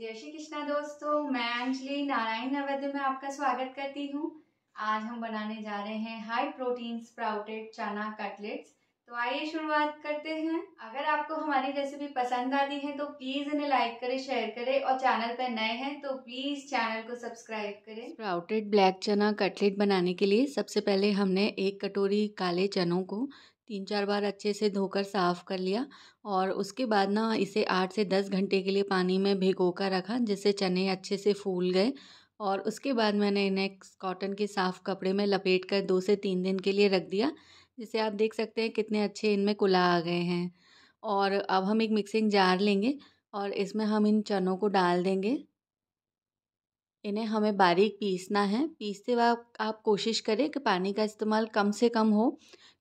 जय श्री कृष्णा दोस्तों मैं अंजलि नारायण अवैध में आपका स्वागत करती हूँ आज हम बनाने जा रहे हैं हाई प्रोटीन स्प्राउटेड चना कटलेट्स तो आइए शुरुआत करते हैं अगर आपको हमारी रेसिपी पसंद आती है तो प्लीज़ इन्हें लाइक करें शेयर करें और चैनल पर नए हैं तो प्लीज़ चैनल को सब्सक्राइब करें स्प्राउटेड ब्लैक चना कटलेट बनाने के लिए सबसे पहले हमने एक कटोरी काले चनों को तीन चार बार अच्छे से धोकर साफ़ कर लिया और उसके बाद ना इसे आठ से दस घंटे के लिए पानी में भिगो कर रखा जिससे चने अच्छे से फूल गए और उसके बाद मैंने इन्हें कॉटन के साफ़ कपड़े में लपेट कर दो से तीन दिन के लिए रख दिया जिसे आप देख सकते हैं कितने अच्छे इनमें कुला आ गए हैं और अब हम एक मिक्सिंग जार लेंगे और इसमें हम इन चनों को डाल देंगे इन्हें हमें बारीक पीसना है पीसते वक्त आप कोशिश करें कि पानी का इस्तेमाल कम से कम हो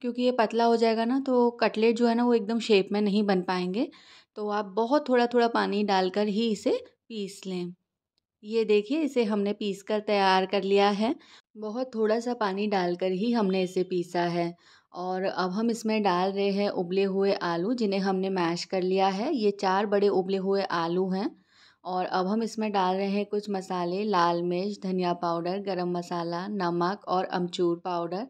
क्योंकि ये पतला हो जाएगा ना तो कटलेट जो है ना वो एकदम शेप में नहीं बन पाएंगे तो आप बहुत थोड़ा थोड़ा पानी डालकर ही इसे पीस लें ये देखिए इसे हमने पीस कर तैयार कर लिया है बहुत थोड़ा सा पानी डालकर ही हमने इसे पीसा है और अब हम इसमें डाल रहे हैं उबले हुए आलू जिन्हें हमने मैश कर लिया है ये चार बड़े उबले हुए आलू हैं और अब हम इसमें डाल रहे हैं कुछ मसाले लाल मिर्च धनिया पाउडर गरम मसाला नमक और अमचूर पाउडर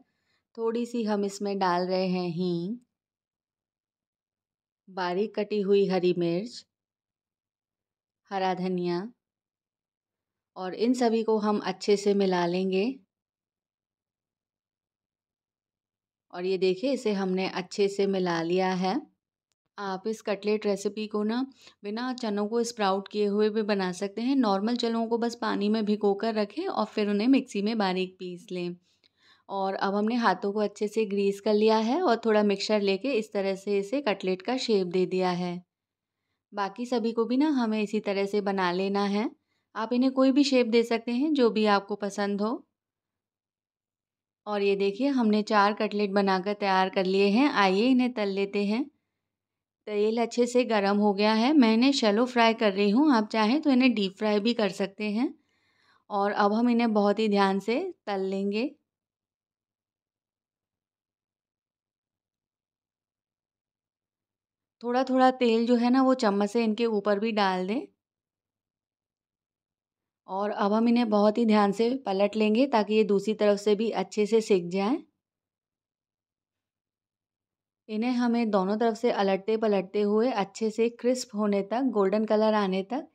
थोड़ी सी हम इसमें डाल रहे हैं हींग बारीक कटी हुई हरी मिर्च हरा धनिया और इन सभी को हम अच्छे से मिला लेंगे और ये देखिए इसे हमने अच्छे से मिला लिया है आप इस कटलेट रेसिपी को ना बिना चनों को स्प्राउट किए हुए भी बना सकते हैं नॉर्मल चनों को बस पानी में भिगो कर रखें और फिर उन्हें मिक्सी में बारीक पीस लें और अब हमने हाथों को अच्छे से ग्रीस कर लिया है और थोड़ा मिक्सचर लेके इस तरह से इसे कटलेट का शेप दे दिया है बाकी सभी को भी ना हमें इसी तरह से बना लेना है आप इन्हें कोई भी शेप दे सकते हैं जो भी आपको पसंद हो और ये देखिए हमने चार कटलेट बनाकर तैयार कर लिए हैं आइए इन्हें तल लेते हैं तेल अच्छे से गर्म हो गया है मैं इन्हें शैलो फ्राई कर रही हूँ आप चाहें तो इन्हें डीप फ्राई भी कर सकते हैं और अब हम इन्हें बहुत ही ध्यान से तल लेंगे थोड़ा थोड़ा तेल जो है ना वो चम्मच से इनके ऊपर भी डाल दें और अब हम इन्हें बहुत ही ध्यान से पलट लेंगे ताकि ये दूसरी तरफ से भी अच्छे से सिक जाए इन्हें हमें दोनों तरफ से अलटते पलटते हुए अच्छे से क्रिस्प होने तक गोल्डन कलर आने तक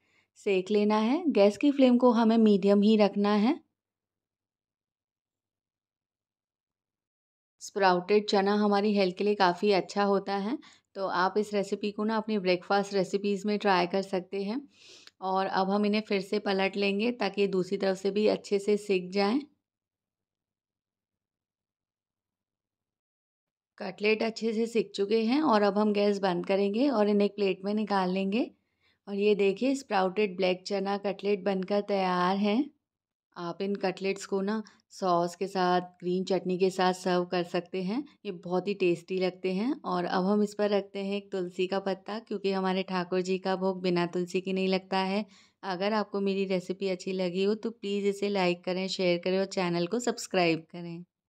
सेक लेना है गैस की फ्लेम को हमें मीडियम ही रखना है स्प्राउटेड चना हमारी हेल्थ के लिए काफ़ी अच्छा होता है तो आप इस रेसिपी को ना अपनी ब्रेकफास्ट रेसिपीज़ में ट्राई कर सकते हैं और अब हम इन्हें फिर से पलट लेंगे ताकि दूसरी तरफ से भी अच्छे से सीख जाएँ कटलेट अच्छे से सिक चुके हैं और अब हम गैस बंद करेंगे और इन्हें एक प्लेट में निकाल लेंगे और ये देखिए स्प्राउटेड ब्लैक चना कटलेट बनकर तैयार हैं आप इन कटलेट्स को ना सॉस के साथ ग्रीन चटनी के साथ सर्व कर सकते हैं ये बहुत ही टेस्टी लगते हैं और अब हम इस पर रखते हैं एक तुलसी का पत्ता क्योंकि हमारे ठाकुर जी का भोग बिना तुलसी के नहीं लगता है अगर आपको मेरी रेसिपी अच्छी लगी हो तो प्लीज़ इसे लाइक करें शेयर करें और चैनल को सब्सक्राइब करें